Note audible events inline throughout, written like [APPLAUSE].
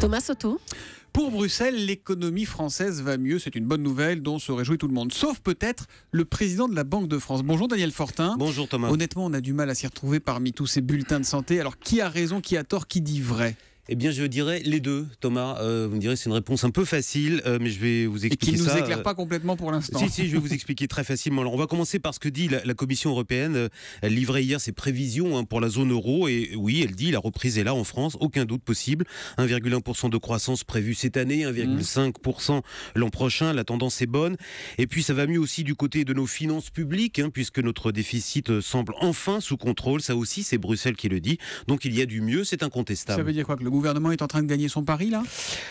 Thomas Soto. Pour Bruxelles, l'économie française va mieux. C'est une bonne nouvelle dont se réjouit tout le monde, sauf peut-être le président de la Banque de France. Bonjour Daniel Fortin. Bonjour Thomas. Honnêtement, on a du mal à s'y retrouver parmi tous ces bulletins de santé. Alors qui a raison, qui a tort, qui dit vrai eh bien, je dirais les deux, Thomas. Euh, vous me direz, c'est une réponse un peu facile, euh, mais je vais vous expliquer. Et qui ne nous éclaire euh, pas complètement pour l'instant. Si, si, je vais vous expliquer très facilement. Alors, on va commencer par ce que dit la, Commission européenne. Elle livrait hier ses prévisions hein, pour la zone euro. Et oui, elle dit la reprise est là en France, aucun doute possible. 1,1% de croissance prévue cette année, 1,5% l'an prochain. La tendance est bonne. Et puis, ça va mieux aussi du côté de nos finances publiques, hein, puisque notre déficit semble enfin sous contrôle. Ça aussi, c'est Bruxelles qui le dit. Donc, il y a du mieux, c'est incontestable. Ça veut dire quoi que le gouvernement est en train de gagner son pari là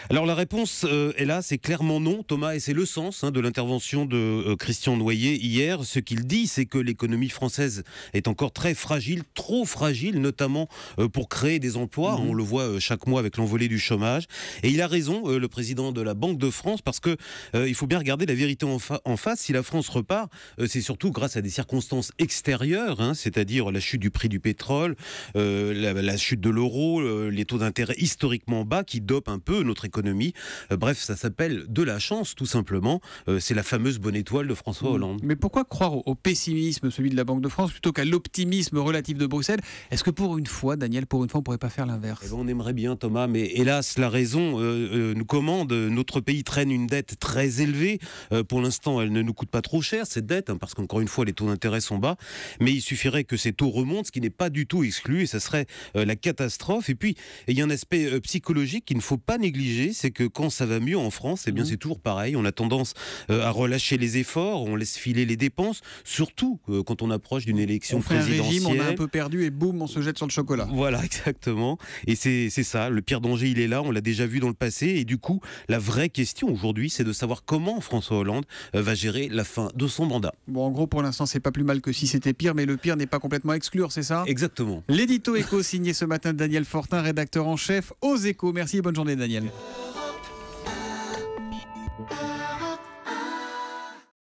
Alors la réponse euh, est là, c'est clairement non, Thomas, et c'est le sens hein, de l'intervention de euh, Christian Noyer hier. Ce qu'il dit, c'est que l'économie française est encore très fragile, trop fragile, notamment euh, pour créer des emplois. Mhm. On le voit chaque mois avec l'envolée du chômage. Et il a raison, le président de la Banque de France, parce que il faut bien regarder la vérité en, en face. Si la France repart, c'est surtout grâce à des circonstances extérieures, hein, c'est-à-dire la chute du prix du pétrole, la, la chute de l'euro, les taux d'intérêt historiquement bas qui dope un peu notre économie. Euh, bref, ça s'appelle de la chance, tout simplement. Euh, c'est la fameuse bonne étoile de François mm. Hollande. Mais pourquoi croire au pessimisme, celui de la Banque de France, plutôt qu'à l'optimisme relatif de Bruxelles Est-ce que pour une fois, Daniel, pour une fois, on ne pourrait pas faire l'inverse eh ben, On aimerait bien, Thomas, mais hélas, la raison euh, nous commande. Notre pays traîne une dette très élevée. pour l'instant, elle ne nous coûte pas trop cher, cette dette, hein, parce qu'encore une fois, les taux d'intérêt sont bas. Mais il suffirait que ces taux remontent, ce qui n'est pas du tout exclu, et ça serait la catastrophe. Et puis, il y a euh, psychologique qu'il ne faut pas négliger, c'est que quand ça va mieux en France, eh bien mmh. c'est toujours pareil. On a tendance euh, à relâcher les efforts, on laisse filer les dépenses, surtout euh, quand on approche d'une élection présidentielle. on a un peu perdu et boum, on se jette sur le chocolat. Voilà, [LAUGHS] exactement. Et c'est ça, le pire danger, il est là. On l'a déjà vu dans le passé. Et du coup, la vraie question aujourd'hui, c'est de savoir comment François Hollande va gérer la fin de son mandat. Bon, en gros, pour l'instant, c'est pas plus mal que si c'était pire, mais le pire n'est pas complètement exclure, c'est ça Exactement. L'édito éco signé ce matin de Daniel Fortin, rédacteur en chef aux échos. Merci et bonne journée Daniel.